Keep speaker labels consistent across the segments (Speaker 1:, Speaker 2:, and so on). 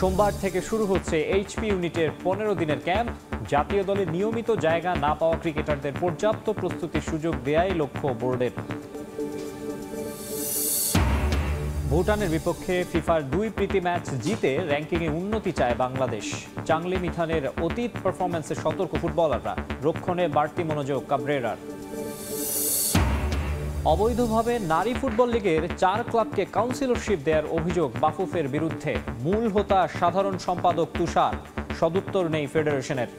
Speaker 1: সোমবার থেকে শুরু হচ্ছে এইচপি ইউনিটের পনেরো দিনের ক্যাম্প জাতীয় দলে নিয়মিত জায়গা না পাওয়া ক্রিকেটারদের পর্যাপ্ত প্রস্তুতির সুযোগ দেয়াই লক্ষ্য বোর্ডের ভুটানের বিপক্ষে ফিফার দুই প্রীতি ম্যাচ জিতে র্যাঙ্কিংয়ে উন্নতি চায় বাংলাদেশ চাংলি মিথানের অতীত পারফরম্যান্সে সতর্ক ফুটবলাররা রক্ষণে বাড়তি মনোযোগ কাব্রেরার অবৈধভাবে নারী ফুটবল লীগের চার ক্লাবকে কাউন্সিলরশিপ দেওয়ার অভিযোগ বাফুফের বিরুদ্ধে মূল হোতা সাধারণ সম্পাদক তুষার সদুত্তর নেই ফেডারেশনের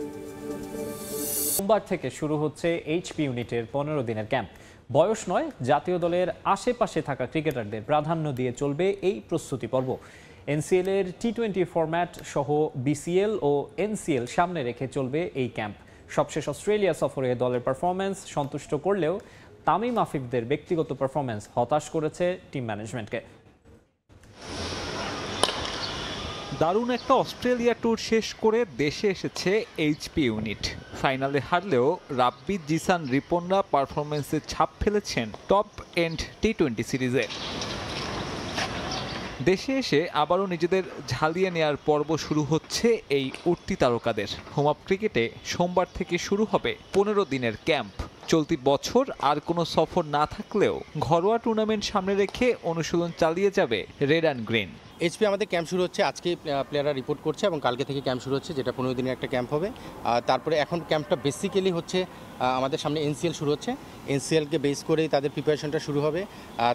Speaker 1: সোমবার থেকে শুরু হচ্ছে এইচপি ইউনিটের পনেরো দিনের ক্যাম্প বয়স নয় জাতীয় দলের আশেপাশে থাকা ক্রিকেটারদের প্রাধান্য দিয়ে চলবে এই প্রস্তুতি পর্ব এনসিএল এর টি টোয়েন্টি ফরম্যাট সহ বিসিএল ও এনসিএল সামনে রেখে চলবে এই ক্যাম্প সবশেষ অস্ট্রেলিয়া সফরে দলের পারফরমেন্স সন্তুষ্ট করলেও তামিম আফিফদের ব্যক্তিগত পারফরমেন্স হতাশ করেছে টিম ম্যানেজমেন্টকে
Speaker 2: দারুণ একটা অস্ট্রেলিয়া ট্যুর শেষ করে দেশে এসেছে এইচপি ইউনিট ফাইনালে হারলেও রাব্বি জিসান রিপনরা পারফরমেন্সে ছাপ ফেলেছেন টপ এন্ড টি টোয়েন্টি সিরিজে দেশে এসে আবারও নিজেদের ঝালিয়ে নেয়ার পর্ব শুরু হচ্ছে এই উঠতি তারকাদের হোম আপ ক্রিকেটে সোমবার থেকে শুরু হবে পনেরো দিনের ক্যাম্প চলতি বছর আর কোনো সফর না থাকলেও ঘরোয়া টুর্নামেন্ট সামনে রেখে অনুশীলন চালিয়ে যাবে রেড অ্যান্ড গ্রিন এইচপি আমাদের ক্যাম্প শুরু
Speaker 3: হচ্ছে আজকে প্লেয়াররা রিপোর্ট করছে এবং কালকে থেকে ক্যাম্প শুরু হচ্ছে যেটা পনেরো দিনের একটা ক্যাম্প হবে তারপরে এখন ক্যাম্পটা বেসিক্যালি হচ্ছে আমাদের সামনে এনসিএল শুরু হচ্ছে এনসিএলকে বেস করেই তাদের প্রিপারেশনটা শুরু হবে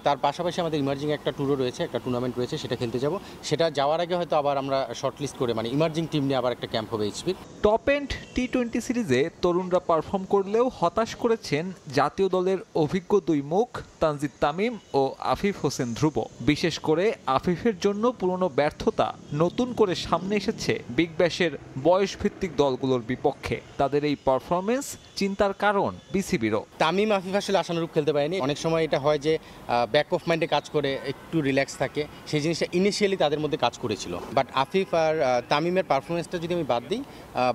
Speaker 3: তার পাশাপাশি আমাদের ইমার্জিং একটা ট্যুরও রয়েছে একটা টুর্নামেন্ট রয়েছে সেটা খেলতে যাব সেটা যাওয়ার আগে
Speaker 2: হয়তো আবার আমরা শর্টলিস্ট করে মানে ইমার্জিং টিম নিয়ে আবার একটা ক্যাম্প হবে এইচপির টপ এন্ড টি টোয়েন্টি সিরিজে তরুণরা পারফর্ম করলেও হতাশ করেছেন জাতীয় দলের অভিজ্ঞ দুই মুখ তানজিদ তামিম ও আফিফ হোসেন ধ্রুব বিশেষ করে আফিফের জন্য পুরনো ব্যর্থতা নতুন করে সামনে এসেছে বিগ ব্যাশের বয়সভিত্তিক দলগুলোর বিপক্ষে তাদের এই পারফরমেন্স চিন্তার কারণ বিসিবিরও
Speaker 3: তামিম আফিফ আসলে আশানুরূপ খেলতে পারেনি অনেক সময় এটা হয় যে ব্যাক অফ মাইন্ডে কাজ করে একটু রিল্যাক্স থাকে সেই জিনিসটা ইনিশিয়ালি তাদের মধ্যে কাজ করেছিল বাট আফিফ আর তামিমের পারফরমেন্সটা যদি আমি বাদ দিই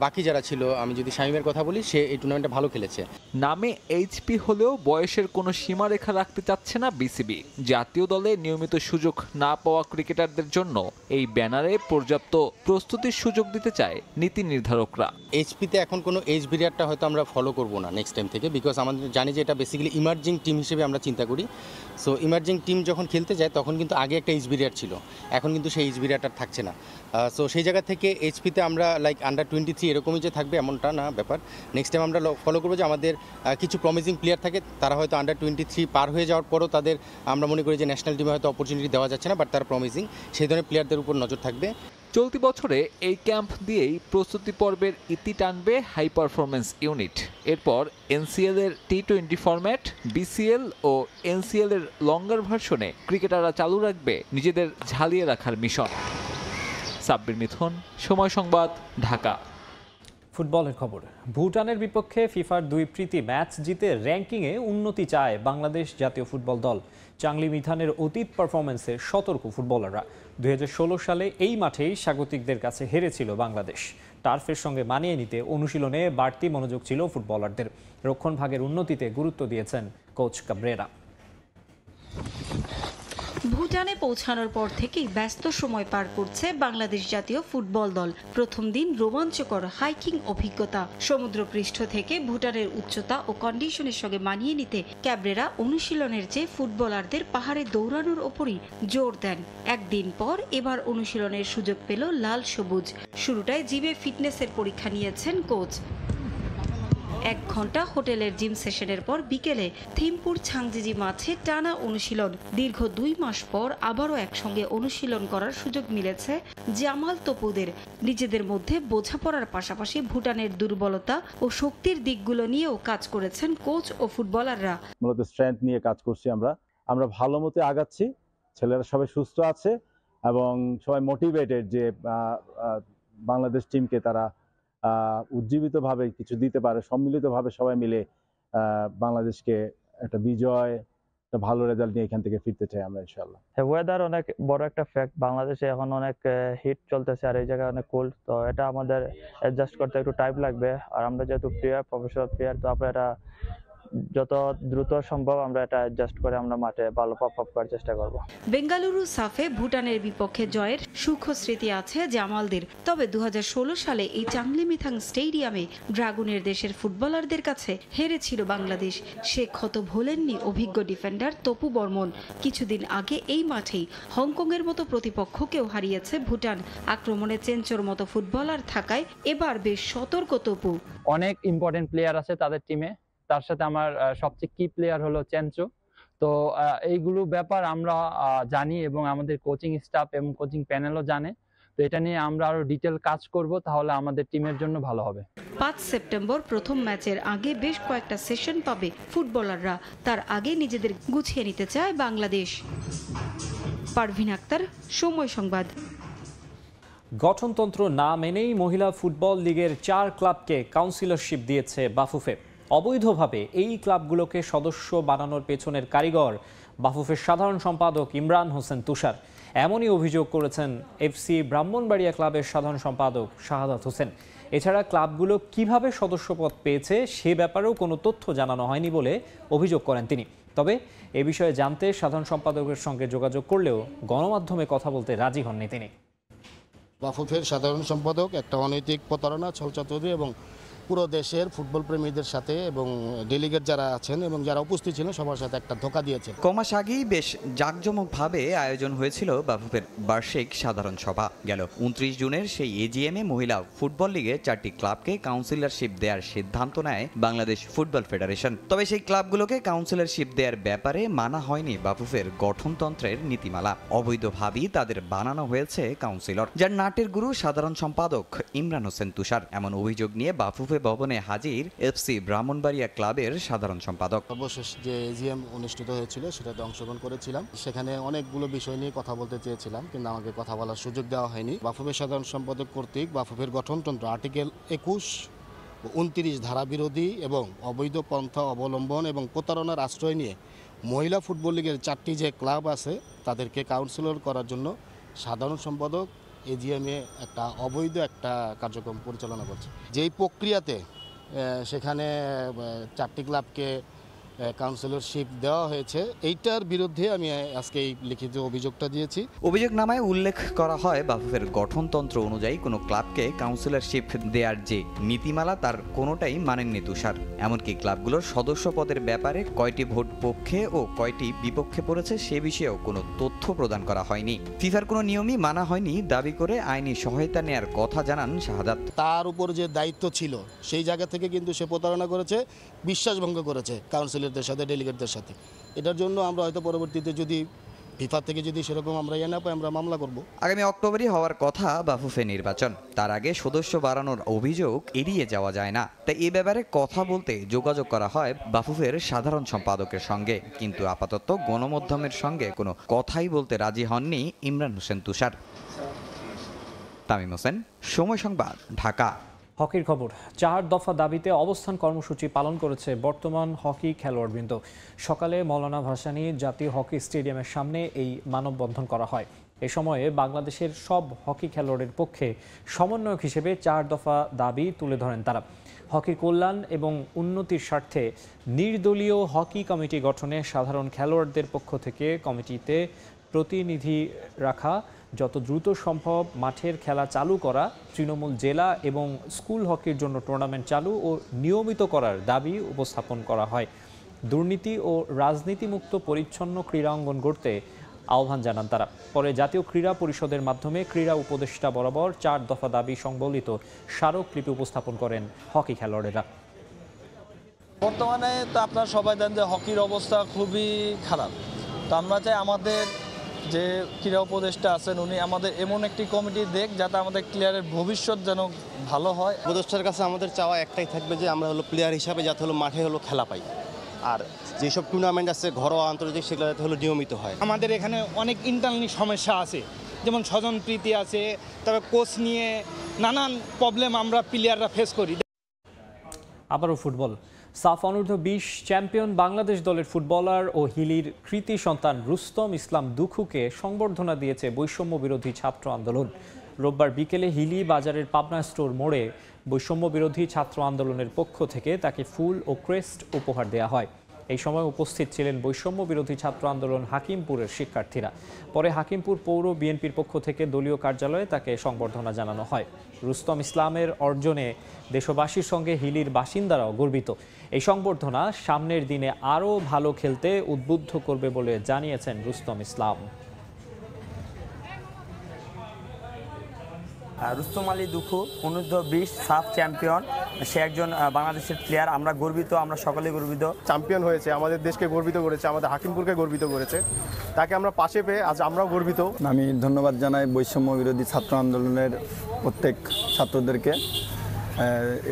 Speaker 3: বাকি যারা ছিল আমি যদি শামিমের কথা
Speaker 2: বলি সে এই টুর্নামেন্টে ভালো খেলেছে নামে এইচপি হলেও বয়সের কোনো সীমারেখা রাখতে চাচ্ছে না বিসিবি জাতীয় দলে নিয়মিত সুযোগ না পাওয়া ক্রিকেটারদের জন্য এই ব্যানারে পর্যাপ্ত প্রস্তুতির সুযোগ দিতে চায় নীতি নির্ধারকরা এইচপিতে এখন কোনো এইচ
Speaker 3: বিরিয়ারটা হয়তো আমরা ফলো করব না নেক্সট টাইম থেকে বিকজ আমাদের জানি যে এটা বেসিক্যালি ইমার্জিং টিম হিসেবে আমরা চিন্তা করি সো ইমার্জিং টিম যখন খেলতে যায় তখন কিন্তু আগে একটা এইচ বিরিয়ার ছিল এখন কিন্তু সেই এইচ বিরিয়ারটা থাকছে না সো সেই জায়গা থেকে এইচপিতে আমরা লাইক আন্ডার টোয়েন্টি থ্রি এরকমই যে থাকবে এমনটা না ব্যাপার নেক্সট টাইম আমরা ফলো করবো যে আমাদের কিছু প্রমিজিং প্লেয়ার থাকে তারা হয়তো আন্ডার টোয়েন্টি থ্রি পার হয়ে যাওয়ার পরও তাদের আমরা মনে করি যে ন্যাশনাল টিমে হয়তো অপরচুনিটি দেওয়া যাচ্ছে না বাট তারা প্রমিজিং সেই ধরনের প্লেয়ারদের উপর নজর থাকবে
Speaker 2: চলতি বছরে এই ক্যাম্প দিয়েই প্রস্তুতি পর্বের ইতি টানবে হাই পারফরমেন্স ইউনিট এরপর এনসিএল এর টি টোয়েন্টি ফরম্যাট বিসিএল ও এনসিএল এর লঙ্গার ভার্সনে ক্রিকেটাররা চালু রাখবে নিজেদের ঝালিয়ে রাখার মিশন
Speaker 1: সাব্বির মিথুন সময় সংবাদ ঢাকা ফুটবলের খবর ভুটানের বিপক্ষে ফিফার দুই প্রীতি ম্যাচ জিতে র্যাঙ্কিংয়ে উন্নতি চায় বাংলাদেশ জাতীয় ফুটবল দল চাংলি মিথানের অতীত পারফরমেন্সে সতর্ক ফুটবলাররা দুই সালে এই মাঠেই স্বাগতিকদের কাছে হেরেছিল বাংলাদেশ টার্ফের সঙ্গে মানিয়ে নিতে অনুশীলনে বাড়তি মনোযোগ ছিল ফুটবলারদের রক্ষণভাগের উন্নতিতে গুরুত্ব দিয়েছেন কোচ কাব্রেরা
Speaker 4: ভুটানে পৌঁছানোর পর থেকেই ব্যস্ত সময় পার করছে বাংলাদেশ জাতীয় ফুটবল দল প্রথম দিন রোমাঞ্চকর হাইকিং অভিজ্ঞতা সমুদ্রপৃষ্ঠ থেকে ভুটানের উচ্চতা ও কন্ডিশনের সঙ্গে মানিয়ে নিতে ক্যাবরেরা অনুশীলনের চেয়ে ফুটবলারদের পাহাড়ে দৌড়ানোর ওপরই জোর দেন একদিন পর এবার অনুশীলনের সুযোগ পেল লাল সবুজ শুরুটায় জীবে ফিটনেসের পরীক্ষা নিয়েছেন কোচ এক ঘন্টা হোটেলের জিম সেশনের পর বিকেলে থিমপুর ছাংজিজি মাঠে টানা অনুশীলন দীর্ঘ দুই মাস পর আবারও একসঙ্গে অনুশীলন করার সুযোগ মিলেছে জামাল তপুদের নিজেদের মধ্যে বোঝাপড়ার পাশাপাশি ভুটানের দুর্বলতা ও শক্তির দিকগুলো নিয়েও কাজ করেছেন কোচ ও ফুটবলাররা
Speaker 5: মূলত স্ট্রেংথ নিয়ে কাজ করছি আমরা আমরা ভালো মতো আগাচ্ছি ছেলেরা সবাই সুস্থ আছে এবং সবাই মোটিভেটেড যে বাংলাদেশ টিমকে তারা উজ্জীবিতভাবে কিছু দিতে পারে সম্মিলিতভাবে সবাই মিলে বাংলাদেশকে একটা বিজয় একটা ভালো রেজাল্ট নিয়ে এখান থেকে ফিরতে চাই আমরা ইনশাআল্লাহ ওয়েদার হ্যাঁ, অনেক বড় একটা ফ্যাক্ট বাংলাদেশে এখন অনেক হিট চলতেছে আর এই জায়গায় অনেক কোল্ড তো এটা আমাদের অ্যাডজাস্ট করতে একটু টাইম লাগবে আর আমরা যেহেতু প্লেয়ার প্রফেশনাল প্লেয়ার তো আমরা যত দ্রুত সম্ভব আমরা এটা অ্যাডজাস্ট করে আমরা
Speaker 6: মাঠে ভালো পারফর্ম করার চেষ্টা করব
Speaker 4: বেঙ্গালুরু সাফে ভুটানের বিপক্ষে জয়ের সুখ স্মৃতি আছে জামালদের তবে দু সালে এই চাংলি মিথাং স্টেডিয়ামে ড্রাগনের দেশের ফুটবলারদের কাছে হেরেছিল বাংলাদেশ সে ক্ষত ভোলেননি অভিজ্ঞ ডিফেন্ডার তপু বর্মন কিছুদিন আগে এই মাঠেই হংকংয়ের মতো প্রতিপক্ষকেও হারিয়েছে ভুটান আক্রমণে চেঞ্চোর মতো ফুটবলার থাকায় এবার বেশ সতর্ক তপু অনেক ইম্পর্টেন্ট প্লেয়ার আছে তাদের টিমে তার সাথে আমার সবচেয়ে কি প্লেয়ার হলো চেঞ্চো তো
Speaker 1: এইগুলো ব্যাপার আমরা জানি এবং আমাদের কোচিং স্টাফ এবং কোচিং প্যানেলও জানে তো এটা নিয়ে আমরা আরো ডিটেল কাজ করব তাহলে আমাদের টিমের জন্য ভালো হবে
Speaker 4: পাঁচ সেপ্টেম্বর প্রথম ম্যাচের আগে বেশ কয়েকটা সেশন পাবে ফুটবলাররা তার আগে নিজেদের গুছিয়ে নিতে চায় বাংলাদেশ পারভিন আক্তার সময় সংবাদ
Speaker 1: গঠনতন্ত্র না মেনেই মহিলা ফুটবল লীগের চার ক্লাবকে কাউন্সিলরশিপ দিয়েছে বাফুফে অবৈধভাবে এই ক্লাবগুলোকে সদস্য বানানোর পেছনের কারিগর বাফুফের সাধারণ সম্পাদক ইমরান হোসেন তুষার এমনই অভিযোগ করেছেন এফসি ব্রাহ্মণবাড়িয়া ক্লাবের সাধারণ সম্পাদক শাহাদাত হোসেন এছাড়া ক্লাবগুলো কিভাবে সদস্যপদ পেয়েছে সে ব্যাপারেও কোনো তথ্য জানানো হয়নি বলে অভিযোগ করেন তিনি তবে এ বিষয়ে জানতে সাধারণ সম্পাদকের সঙ্গে যোগাযোগ করলেও গণমাধ্যমে কথা বলতে রাজি হননি তিনি
Speaker 7: বাফুফের সাধারণ সম্পাদক একটা অনৈতিক প্রতারণা ছল চতুরি এবং পুরো দেশের ফুটবল প্রেমীদের সাথে এবং ডেলিগেট যারা আছেন এবং যারা উপস্থিত ছিলেন সবার সাথে একটা ধোকা দিয়েছে
Speaker 6: কমাস আগেই বেশ জাঁকজমকভাবে আয়োজন হয়েছিল বাফুফের বার্ষিক সাধারণ সভা গেল উনত্রিশ জুনের সেই এজিএম এ মহিলা ফুটবল লিগে চারটি ক্লাবকে কাউন্সিলরশিপ দেওয়ার সিদ্ধান্ত নেয় বাংলাদেশ ফুটবল ফেডারেশন তবে সেই ক্লাবগুলোকে কাউন্সিলরশিপ দেওয়ার ব্যাপারে মানা হয়নি বাফুফের গঠনতন্ত্রের নীতিমালা অবৈধভাবেই তাদের বানানো হয়েছে কাউন্সিলর যার নাটের গুরু সাধারণ সম্পাদক ইমরান হোসেন তুষার এমন অভিযোগ নিয়ে বাফুফে ভবনে হাজির এফসি ব্রাহ্মণবাড়িয়া ক্লাবের সাধারণ সম্পাদক
Speaker 7: অবশেষ যে এজিএম অনুষ্ঠিত হয়েছিল সেটাতে অংশগ্রহণ করেছিলাম সেখানে অনেকগুলো বিষয় নিয়ে কথা বলতে চেয়েছিলাম কিন্তু আমাকে কথা বলার সুযোগ দেওয়া হয়নি বাফুফের সাধারণ সম্পাদক কর্তৃক বাফুফের গঠনতন্ত্র আর্টিকেল একুশ উনত্রিশ ধারা বিরোধী এবং অবৈধ পন্থা অবলম্বন এবং প্রতারণার আশ্রয় নিয়ে মহিলা ফুটবল লীগের চারটি যে ক্লাব আছে তাদেরকে কাউন্সিলর করার জন্য সাধারণ সম্পাদক এজিএমে একটা অবৈধ একটা কার্যক্রম পরিচালনা করছে যেই প্রক্রিয়াতে সেখানে চারটি ক্লাবকে কাউন্সিলরশিপ দেওয়া হয়েছে এইটার বিরুদ্ধে আমি আজকে এই লিখিত অভিযোগটা দিয়েছি
Speaker 6: নামায় উল্লেখ করা হয় বাফুফের গঠনতন্ত্র অনুযায়ী কোনো ক্লাবকে কাউন্সিলরশিপ দেওয়ার যে নীতিমালা তার কোনোটাই মানেননি তুষার এমনকি ক্লাবগুলোর সদস্য পদের ব্যাপারে কয়টি ভোট পক্ষে ও কয়টি বিপক্ষে পড়েছে সে বিষয়েও কোনো তথ্য প্রদান করা হয়নি ফিফার কোনো নিয়মই মানা হয়নি দাবি করে আইনি সহায়তা নেয়ার কথা জানান শাহাদাত তার উপর যে দায়িত্ব ছিল সেই জায়গা থেকে কিন্তু
Speaker 7: সে প্রতারণা করেছে বিশ্বাসভঙ্গ করেছে কাউন্সিলের ম্যানেজারদের সাথে ডেলিগেটদের সাথে এটার জন্য আমরা হয়তো পরবর্তীতে যদি ফিফা থেকে যদি সেরকম আমরা ইয়ে না পাই আমরা মামলা করব
Speaker 6: আগামী অক্টোবরই হওয়ার কথা বাফুফে নির্বাচন তার আগে সদস্য বাড়ানোর অভিযোগ এড়িয়ে যাওয়া যায় না তাই এ ব্যাপারে কথা বলতে যোগাযোগ করা হয় বাফুফের সাধারণ সম্পাদকের সঙ্গে কিন্তু আপাতত গণমাধ্যমের সঙ্গে কোনো কথাই বলতে রাজি হননি ইমরান হোসেন তুষার তামিম হোসেন সময় সংবাদ ঢাকা হকির খবর চার দফা দাবিতে
Speaker 1: অবস্থান কর্মসূচি পালন করেছে বর্তমান হকি খেলোয়াড়বৃন্দ সকালে মৌলানা ভাসানী জাতীয় হকি স্টেডিয়ামের সামনে এই মানববন্ধন করা হয় এ সময়ে বাংলাদেশের সব হকি খেলোয়াড়ের পক্ষে সমন্বয়ক হিসেবে চার দফা দাবি তুলে ধরেন তারা হকি কল্যাণ এবং উন্নতির স্বার্থে নির্দলীয় হকি কমিটি গঠনে সাধারণ খেলোয়াড়দের পক্ষ থেকে কমিটিতে প্রতিনিধি রাখা যত দ্রুত সম্ভব মাঠের খেলা চালু করা তৃণমূল জেলা এবং স্কুল হকির জন্য টুর্নামেন্ট চালু ও নিয়মিত করার দাবি উপস্থাপন করা হয় দুর্নীতি ও রাজনীতিমুক্ত পরিচ্ছন্ন ক্রীড়াঙ্গন গড়তে আহ্বান জানান তারা পরে জাতীয় ক্রীড়া পরিষদের মাধ্যমে ক্রীড়া উপদেষ্টা বরাবর চার দফা দাবি সংবলিত স্মারকলিপি উপস্থাপন করেন হকি খেলোয়াড়েরা
Speaker 5: বর্তমানে তো আপনারা সবাই জানেন যে হকির অবস্থা খুবই খারাপ তো আমরা চাই আমাদের যে ক্রীড়া উপদেষ্টা আছেন উনি আমাদের এমন একটি কমিটি দেখ যাতে আমাদের প্লেয়ারের ভবিষ্যৎ যেন ভালো হয়
Speaker 3: উপদেষ্টার কাছে আমাদের চাওয়া একটাই থাকবে যে আমরা হলো প্লেয়ার হিসাবে যাতে হলো মাঠে হলো খেলা পাই আর যেসব টুর্নামেন্ট আছে ঘরোয়া আন্তর্জাতিক সেগুলো যাতে হলো নিয়মিত হয় আমাদের এখানে অনেক ইন্টারনালি সমস্যা আছে যেমন স্বজন প্রীতি আছে তবে কোচ নিয়ে নানান প্রবলেম আমরা প্লেয়াররা ফেস করি
Speaker 1: আবারও ফুটবল সাফ অনূর্ধ্ব বিশ চ্যাম্পিয়ন বাংলাদেশ দলের ফুটবলার ও হিলির কৃতি সন্তান রুস্তম ইসলাম দুখুকে সংবর্ধনা দিয়েছে বৈষম্য বিরোধী ছাত্র আন্দোলন রোববার বিকেলে হিলি বাজারের পাবনা স্টোর মোড়ে বৈষম্য বিরোধী ছাত্র আন্দোলনের পক্ষ থেকে তাকে ফুল ও ক্রেস্ট উপহার দেওয়া হয় এই সময় উপস্থিত ছিলেন বৈষম্য বিরোধী ছাত্র আন্দোলন হাকিমপুরের শিক্ষার্থীরা পরে হাকিমপুর পৌর বিএনপির পক্ষ থেকে দলীয় কার্যালয়ে তাকে সংবর্ধনা জানানো হয় রুস্তম ইসলামের অর্জনে দেশবাসীর সঙ্গে হিলির বাসিন্দারাও গর্বিত এই সংবর্ধনা সামনের দিনে আরও ভালো খেলতে উদ্বুদ্ধ করবে বলে জানিয়েছেন রুস্তম ইসলাম রুস্তম আলী দুঃখু অনুদ্ধ বিশ সাফ চ্যাম্পিয়ন সে একজন বাংলাদেশের
Speaker 7: প্লেয়ার আমরা গর্বিত আমরা সকলে গর্বিত চ্যাম্পিয়ন হয়েছে আমাদের দেশকে গর্বিত করেছে আমাদের হাকিমপুরকে গর্বিত
Speaker 5: করেছে তাকে আমরা পাশে পেয়ে আজ আমরাও গর্বিত আমি ধন্যবাদ জানাই বৈষম্য বিরোধী ছাত্র আন্দোলনের প্রত্যেক ছাত্রদেরকে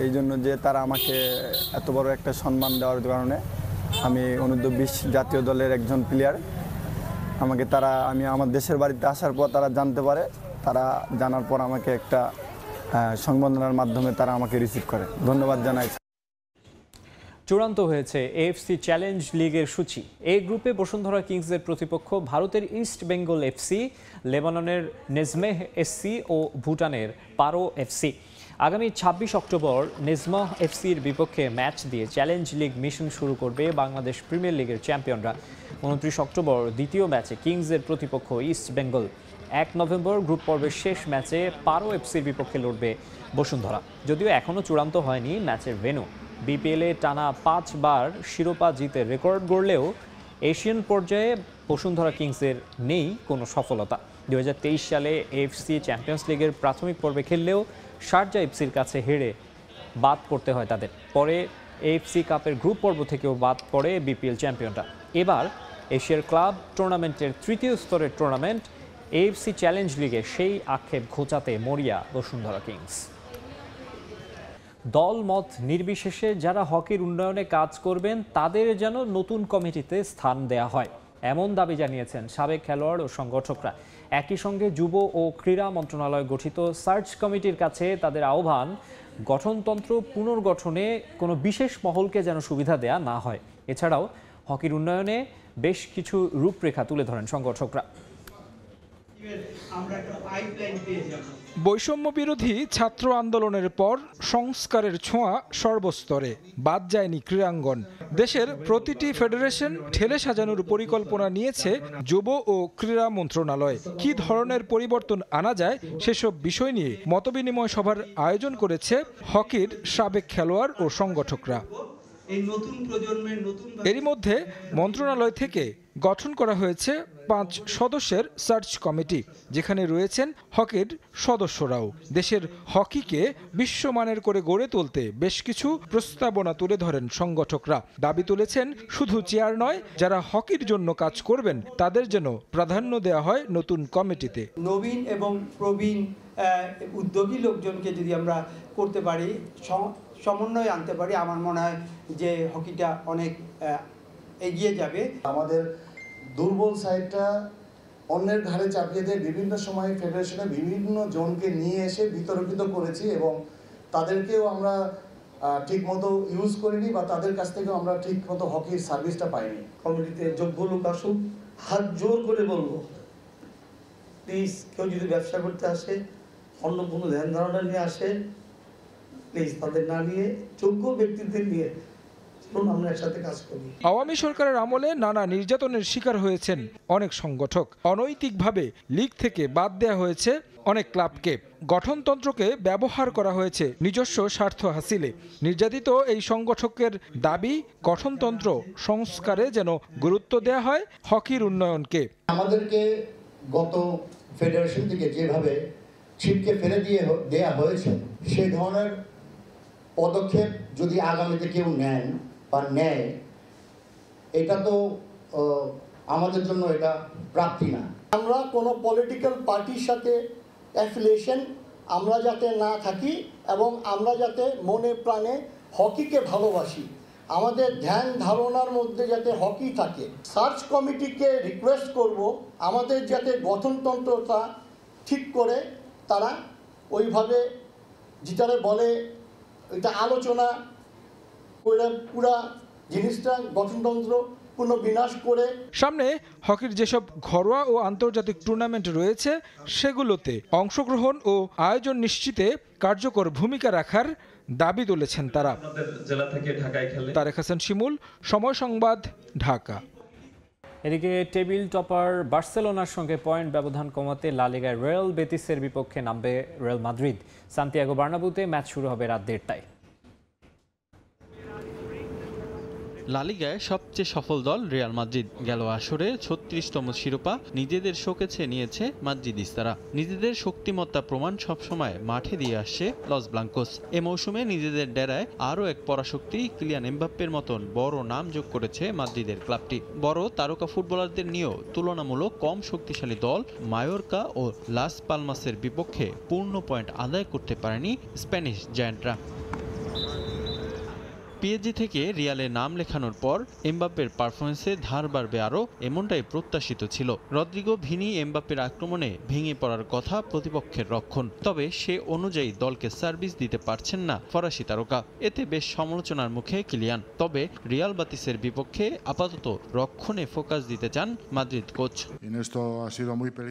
Speaker 5: এই জন্য যে তারা আমাকে এত বড় একটা সম্মান দেওয়ার কারণে আমি অনুর্ধ বিশ জাতীয় দলের একজন প্লেয়ার আমাকে তারা আমি আমার দেশের বাড়িতে আসার পর তারা জানতে পারে তারা জানার পর আমাকে একটা সংবর্ধনার মাধ্যমে তারা আমাকে রিসিভ করে ধন্যবাদ জানাই
Speaker 1: চূড়ান্ত হয়েছে এএফসি চ্যালেঞ্জ লিগের সূচি এ গ্রুপে বসুন্ধরা কিংসের প্রতিপক্ষ ভারতের ইস্ট বেঙ্গল এফসি লেবাননের নেজমেহ এসসি ও ভুটানের পারো এফসি আগামী ২৬ অক্টোবর নেজমাহ এফসির বিপক্ষে ম্যাচ দিয়ে চ্যালেঞ্জ লিগ মিশন শুরু করবে বাংলাদেশ প্রিমিয়ার লিগের চ্যাম্পিয়নরা উনত্রিশ অক্টোবর দ্বিতীয় ম্যাচে কিংসের প্রতিপক্ষ ইস্ট বেঙ্গল এক নভেম্বর গ্রুপ পর্বের শেষ ম্যাচে পারো এফসির বিপক্ষে লড়বে বসুন্ধরা যদিও এখনও চূড়ান্ত হয়নি ম্যাচের ভেনু বিপিএলে টানা পাঁচবার শিরোপা জিতে রেকর্ড গড়লেও এশিয়ান পর্যায়ে বসুন্ধরা কিংসের নেই কোনো সফলতা দু সালে এফসি চ্যাম্পিয়ন্স লিগের প্রাথমিক পর্বে খেললেও সার্জা এফসির কাছে হেরে বাদ করতে হয় তাদের পরে এফসি কাপের গ্রুপ পর্ব থেকেও বাদ পড়ে বিপিএল চ্যাম্পিয়নরা এবার এশিয়ার ক্লাব টুর্নামেন্টের তৃতীয় স্তরের টুর্নামেন্ট এএফসি চ্যালেঞ্জ লিগে সেই আক্ষেপ ঘোচাতে মরিয়া বসুন্ধরা কিংস দল মত নির্বিশেষে যারা হকির উন্নয়নে কাজ করবেন তাদের যেন নতুন কমিটিতে স্থান দেয়া হয় এমন দাবি জানিয়েছেন সাবেক খেলোয়াড় ও সংগঠকরা একই সঙ্গে যুব ও ক্রীড়া মন্ত্রণালয় গঠিত সার্চ কমিটির কাছে তাদের আহ্বান গঠনতন্ত্র পুনর্গঠনে কোনো বিশেষ মহলকে যেন সুবিধা দেয়া না হয় এছাড়াও হকির উন্নয়নে বেশ কিছু রূপরেখা তুলে ধরেন সংগঠকরা
Speaker 8: বৈষম্য বিরোধী ছাত্র আন্দোলনের পর সংস্কারের ছোঁয়া সর্বস্তরে বাদ যায়নি ক্রীড়াঙ্গন দেশের প্রতিটি ফেডারেশন ঠেলে সাজানোর পরিকল্পনা নিয়েছে যুব ও ক্রীড়া মন্ত্রণালয় কি ধরনের পরিবর্তন আনা যায় সেসব বিষয় নিয়ে মতবিনিময় সভার আয়োজন করেছে হকির সাবেক খেলোয়াড় ও সংগঠকরা এরই মধ্যে মন্ত্রণালয় থেকে গঠন করা হয়েছে পাঁচ সদস্যের সার্চ কমিটি যেখানে রয়েছেন হকির সদস্যরাও দেশের হকিকে বিশ্বমানের করে গড়ে তুলতে বেশ কিছু প্রস্তাবনা তুলে ধরেন সংগঠকরা দাবি তুলেছেন শুধু চেয়ার নয় যারা হকির জন্য কাজ করবেন তাদের যেন প্রাধান্য দেওয়া হয় নতুন কমিটিতে
Speaker 6: নবীন এবং প্রবীণ
Speaker 8: উদ্যোগী লোকজনকে যদি আমরা করতে পারি সমন্বয় আনতে পারি আমার মনে হয় যে হকিটা অনেক এগিয়ে যাবে আমাদের
Speaker 7: দুর্বল সাইডটা অন্যের ঘাড়ে চাপিয়ে দিয়ে বিভিন্ন সময় ফেডারেশনে বিভিন্ন জনকে নিয়ে এসে বিতর্কিত করেছি এবং তাদেরকেও আমরা ঠিক মতো ইউজ করিনি বা তাদের কাছ থেকেও আমরা ঠিকমতো হকির সার্ভিসটা পাইনি কমিটিতে যোগ্য লোক আসুক হাত জোর করে বলবো প্লিজ কেউ যদি ব্যবসা করতে আসে অন্য কোনো ধ্যান ধারণা নিয়ে আসে প্লিজ তাদের না নিয়ে যোগ্য ব্যক্তিদের নিয়ে
Speaker 8: আওয়ামী সরকারের আমলে নানা নির্যাতনের শিকার হয়েছেন অনেক সংগঠক অনৈতিকভাবে লীগ থেকে বাদ দেয়া হয়েছে অনেক ক্লাবকে গঠনতন্ত্রকে ব্যবহার করা হয়েছে নিজস্ব স্বার্থ হাসিলে নির্যাতিত এই সংগঠকের দাবি গঠনতন্ত্র সংস্কারে যেন গুরুত্ব দেয়া হয় হকির উন্নয়নকে
Speaker 7: আমাদেরকে গত ফেডারেশন থেকে যেভাবে ছিটকে ফেলে দিয়ে দেয়া হয়েছে সেই ধরনের পদক্ষেপ যদি আগামীতে কেউ নেন বা ন্যায় এটা তো আমাদের জন্য এটা প্রাপ্তি না আমরা কোনো পলিটিক্যাল পার্টির সাথে অ্যাফিলিয়েশন আমরা যাতে না থাকি এবং আমরা যাতে মনে প্রাণে হকিকে ভালোবাসি আমাদের ধ্যান ধারণার মধ্যে যাতে হকি থাকে সার্চ কমিটিকে রিকোয়েস্ট করব আমাদের যাতে গঠনতন্ত্রটা ঠিক করে তারা ওইভাবে যেটারে বলে এটা আলোচনা
Speaker 8: সামনে হকির যেসব ঘরোয়া ও আন্তর্জাতিক টুর্নামেন্ট রয়েছে সেগুলোতে অংশগ্রহণ ও আয়োজন নিশ্চিতে কার্যকর ভূমিকা রাখার দাবি তুলেছেন তারা তারেক হাসান শিমুল সময় সংবাদ ঢাকা
Speaker 1: এদিকে টেবিল টপার বার্সেলোনার সঙ্গে পয়েন্ট ব্যবধান কমাতে লালিগায় রেল বেতিসের বিপক্ষে নামবে রেল মাদ্রিদ সান্তিয়াগো বার্নাবুতে ম্যাচ শুরু হবে রাত দেড়টায়
Speaker 5: লালিগায় সবচেয়ে সফল দল রিয়াল মাদ্রিদ গেল আসরে ছত্রিশতম শিরোপা নিজেদের শোকেছে নিয়েছে মাদ্রিদ ইস্তারা নিজেদের শক্তিমত্তা প্রমাণ সবসময় মাঠে দিয়ে আসছে লস ব্লাঙ্কোস এ মৌসুমে নিজেদের ডেরায় আরও এক পরাশক্তি ক্লিয়ান এমবাপ্পের মতন বড় নাম যোগ করেছে মাদ্রিদের ক্লাবটি বড় তারকা ফুটবলারদের নিয়েও তুলনামূলক কম শক্তিশালী দল মায়োরকা ও লাস পালমাসের বিপক্ষে পূর্ণ পয়েন্ট আদায় করতে পারেনি স্প্যানিশ জায়ান্টরা পিএজি থেকে রিয়ালে নাম লেখানোর পর এমবাপ্পের পারফরমেন্সে ধার বাড়বে আরও এমনটাই প্রত্যাশিত ছিল রদ্রিগো ভিনি এমবাপ্পের আক্রমণে ভেঙে পড়ার কথা প্রতিপক্ষের রক্ষণ তবে সে অনুযায়ী দলকে সার্ভিস দিতে পারছেন না ফরাসি তারকা এতে বেশ সমালোচনার মুখে কিলিয়ান তবে রিয়াল বাতিসের বিপক্ষে আপাতত রক্ষণে ফোকাস দিতে চান মাদ্রিদ কোচ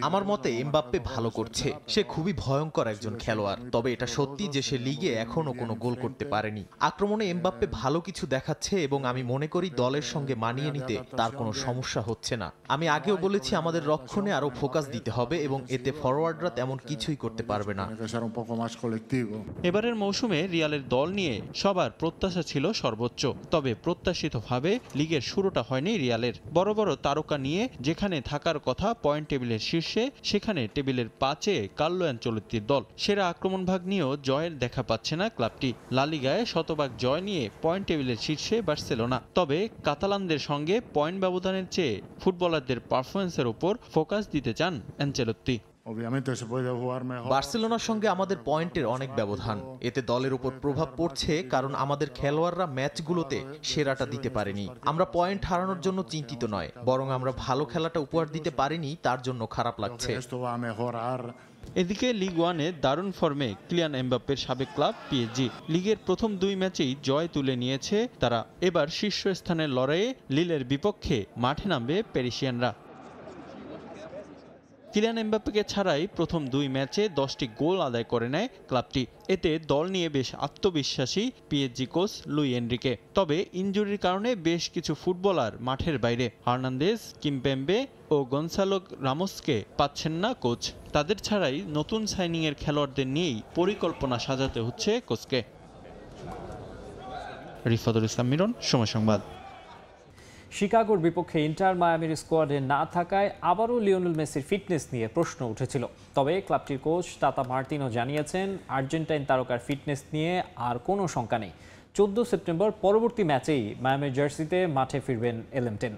Speaker 5: আমার মতে এমবাপ্পে ভালো করছে সে খুবই ভয়ঙ্কর একজন খেলোয়াড় তবে এটা সত্যি যে সে লিগে এখনও কোনো গোল করতে পারেনি আক্রমণে এমবাপ্পে ভালো কিছু দেখাচ্ছে এবং আমি মনে করি দলের সঙ্গে মানিয়ে নিতে তার কোনো সমস্যা হচ্ছে না আমি আগেও বলেছি আমাদের রক্ষণে আরও ফোকাস দিতে হবে এবং এতে ফরওয়ার্ডরা তেমন কিছুই করতে পারবে না এবারের মৌসুমে রিয়ালের দল নিয়ে সবার প্রত্যাশা ছিল সর্বোচ্চ তবে প্রত্যাশিতভাবে লিগের শুরুটা হয়নি রিয়ালের বড় বড় তারকা নিয়ে যেখানে থাকার কথা পয়েন্ট টেবিলের শীর্ষে সেখানে টেবিলের পাঁচে কাল্লোয়ান চলতির দল সেরা আক্রমণ ভাগ নিয়েও জয়ের দেখা পাচ্ছে না ক্লাবটি লালিগায় শতভাগ জয় নিয়ে পয়েন্ট টেবিলের শীর্ষে বার্সেলোনা তবে কাতালানদের সঙ্গে পয়েন্ট ব্যবধানের চেয়ে ফুটবলারদের পারফরমেন্সের ওপর ফোকাস দিতে চান অ্যাঞ্চেলত্তি বার্সেলোনার সঙ্গে আমাদের পয়েন্টের অনেক ব্যবধান এতে দলের উপর প্রভাব পড়ছে কারণ আমাদের খেলোয়াড়রা ম্যাচগুলোতে সেরাটা দিতে পারেনি আমরা পয়েন্ট হারানোর জন্য চিন্তিত নয় বরং আমরা ভালো খেলাটা উপহার দিতে পারিনি তার জন্য খারাপ লাগছে এদিকে লিগ ওয়ানে দারুণ ফর্মে ক্লিয়ান এমবাপ্পের সাবেক ক্লাব পিএজি লিগের প্রথম দুই ম্যাচেই জয় তুলে নিয়েছে তারা এবার শীর্ষস্থানের লড়াইয়ে লিলের বিপক্ষে মাঠে নামবে প্যারিসিয়ানরা কিলিয়ান এমবাপ্পেকে ছাড়াই প্রথম দুই ম্যাচে দশটি গোল আদায় করে নেয় ক্লাবটি এতে দল নিয়ে বেশ আত্মবিশ্বাসী পিএসজি কোচ লুই এনরিকে তবে ইঞ্জুরির কারণে বেশ কিছু ফুটবলার মাঠের বাইরে হার্নান্দেজ কিমপেম্বে ও গনসালোক রামোসকে পাচ্ছেন না কোচ তাদের ছাড়াই নতুন সাইনিংয়ের খেলোয়াড়দের
Speaker 1: নিয়েই পরিকল্পনা সাজাতে হচ্ছে কোচকে
Speaker 5: রিফাদুল ইসলাম মিরন সময় সংবাদ
Speaker 1: শিকাগোর বিপক্ষে ইন্টার মায়ামির স্কোয়াডে না থাকায় আবারও লিওনেল মেসির ফিটনেস নিয়ে প্রশ্ন উঠেছিল তবে ক্লাবটির কোচ তাতা মার্তিনো জানিয়েছেন আর্জেন্টাইন তারকার ফিটনেস নিয়ে আর কোনো শঙ্কা নেই চোদ্দ সেপ্টেম্বর পরবর্তী ম্যাচেই মায়ামের জার্সিতে মাঠে ফিরবেন এলেমটেন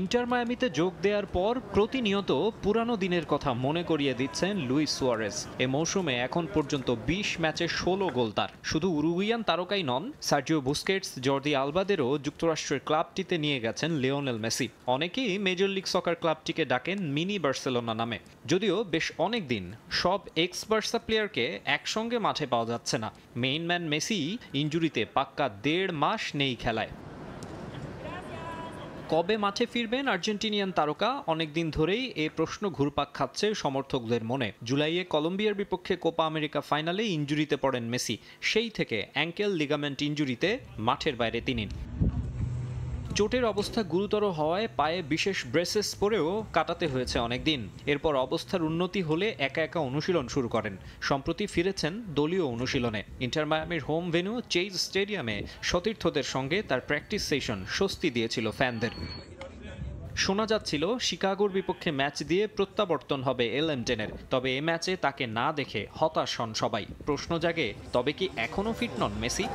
Speaker 1: ইন্টার মায়ামিতে যোগ দেওয়ার পর প্রতিনিয়ত পুরানো দিনের কথা মনে করিয়ে দিচ্ছেন লুইস সুয়ারেস এ মৌসুমে এখন পর্যন্ত ২০ ম্যাচে ১৬ গোল তার শুধু উরুগুইয়ান তারকাই নন সার্জিও বুস্কেটস জর্দি আলবাদেরও যুক্তরাষ্ট্রের ক্লাবটিতে নিয়ে গেছেন লিওনেল মেসি অনেকেই মেজর লিগ সকার ক্লাবটিকে ডাকেন মিনি বার্সেলোনা নামে যদিও বেশ অনেক দিন সব এক্স বার্সা প্লেয়ারকে একসঙ্গে মাঠে পাওয়া যাচ্ছে না মেইন ম্যান মেসি ইঞ্জুরিতে পাক্কা দেড় মাস নেই খেলায় কবে মাঠে ফিরবেন আর্জেন্টিনিয়ান তারকা অনেকদিন ধরেই এ প্রশ্ন ঘুরপাক খাচ্ছে সমর্থকদের মনে জুলাইয়ে কলম্বিয়ার বিপক্ষে কোপা আমেরিকা ফাইনালে ইঞ্জুরিতে পড়েন মেসি সেই থেকে অ্যাঙ্কেল লিগামেন্ট ইঞ্জুরিতে মাঠের বাইরে তিনি চোটের অবস্থা গুরুতর হওয়ায় পায়ে বিশেষ ব্রেসেস পরেও কাটাতে হয়েছে অনেক দিন এরপর অবস্থার উন্নতি হলে একা একা অনুশীলন শুরু করেন সম্প্রতি ফিরেছেন দলীয় অনুশীলনে ইন্টার মায়ামির হোম ভেনু চেইজ স্টেডিয়ামে সতীর্থদের সঙ্গে তার প্র্যাকটিস সেশন স্বস্তি দিয়েছিল ফ্যানদের শোনা যাচ্ছিল শিকাগোর বিপক্ষে ম্যাচ দিয়ে প্রত্যাবর্তন হবে এল টেনের তবে এ ম্যাচে তাকে না দেখে হতাশ হন সবাই প্রশ্ন জাগে তবে কি এখনও ফিট নন মেসি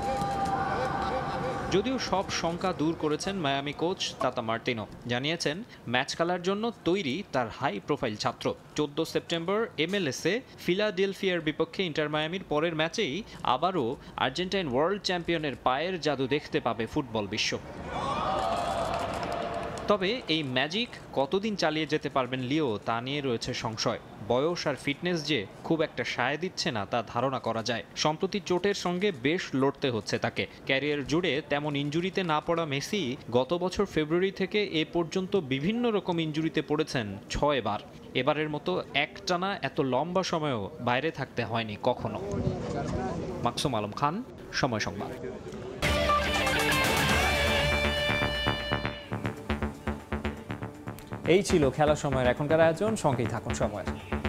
Speaker 1: যদিও সব শঙ্কা দূর করেছেন মায়ামি কোচ তাতা মার্টিনো জানিয়েছেন ম্যাচ খেলার জন্য তৈরি তার হাই প্রোফাইল ছাত্র চোদ্দ সেপ্টেম্বর এমএলএসে ফিলাডেলফিয়ার বিপক্ষে ইন্টার মায়ামির পরের ম্যাচেই আবারও আর্জেন্টাইন ওয়ার্ল্ড চ্যাম্পিয়নের পায়ের জাদু দেখতে পাবে ফুটবল বিশ্ব তবে এই ম্যাজিক কতদিন চালিয়ে যেতে পারবেন লিও তা নিয়ে রয়েছে সংশয় বয়স আর ফিটনেস যে খুব একটা সায় দিচ্ছে না তা ধারণা করা যায় সম্প্রতি চোটের সঙ্গে বেশ লড়তে হচ্ছে তাকে ক্যারিয়ার জুড়ে তেমন ইঞ্জুরিতে না পড়া মেসি গত বছর ফেব্রুয়ারি থেকে এ পর্যন্ত বিভিন্ন রকম ইঞ্জুরিতে পড়েছেন ছয় বার এবারের মতো একটানা এত লম্বা সময়ও বাইরে থাকতে হয়নি কখনো মাকসুম আলম খান সময় সংবাদ এই ছিল খেলার সময়ের এখনকার আয়োজন সঙ্গেই থাকুন সময়